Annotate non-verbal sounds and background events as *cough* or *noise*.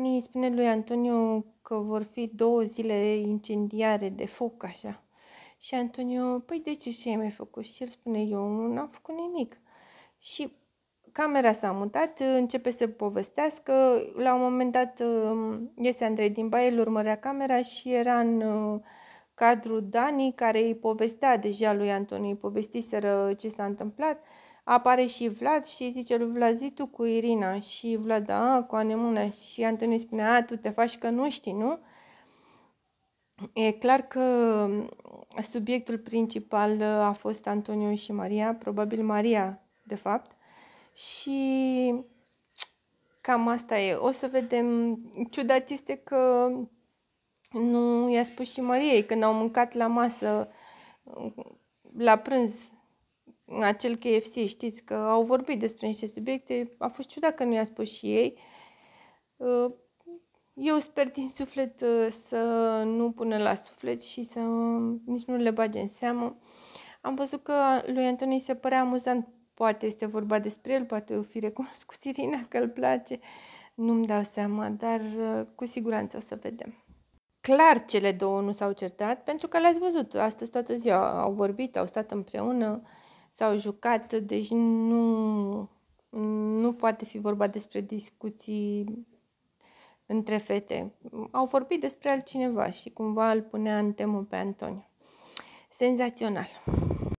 Ni spune lui Antonio că vor fi două zile incendiare de foc, așa. Și Antonio, păi de ce ce ai mai făcut? Și el spune, eu nu am făcut nimic. Și camera s-a mutat, începe să povestească. La un moment dat um, iese Andrei din baie, îl urmărea camera și era în uh, cadrul Dani, care îi povestea deja lui Antoni, îi povestiseră ce s-a întâmplat, apare și Vlad și zice lui Vlad, zi tu cu Irina și Vlad, da, cu anemune și Antoni spune, a, tu te faci că nu știi, nu? E clar că subiectul principal a fost Antonio și Maria, probabil Maria, de fapt, și cam asta e. O să vedem. Ciudat este că nu, i-a spus și Mariei când au mâncat la masă, la prânz, în acel KFC, știți că au vorbit despre niște subiecte, a fost ciudat că nu i-a spus și ei. Eu sper din suflet uh, să nu pună la suflet și să nici nu le bage în seamă. Am văzut că lui Antonii se părea amuzant, poate este vorba despre el, poate o fi recunoscut *laughs* Irina că îl place, nu-mi dau seama, dar uh, cu siguranță o să vedem clar cele două nu s-au certat, pentru că l-ați văzut, astăzi toată ziua au vorbit, au stat împreună, s-au jucat, deci nu, nu poate fi vorba despre discuții între fete. Au vorbit despre altcineva și cumva îl punea în temă pe Antonio. Senzațional!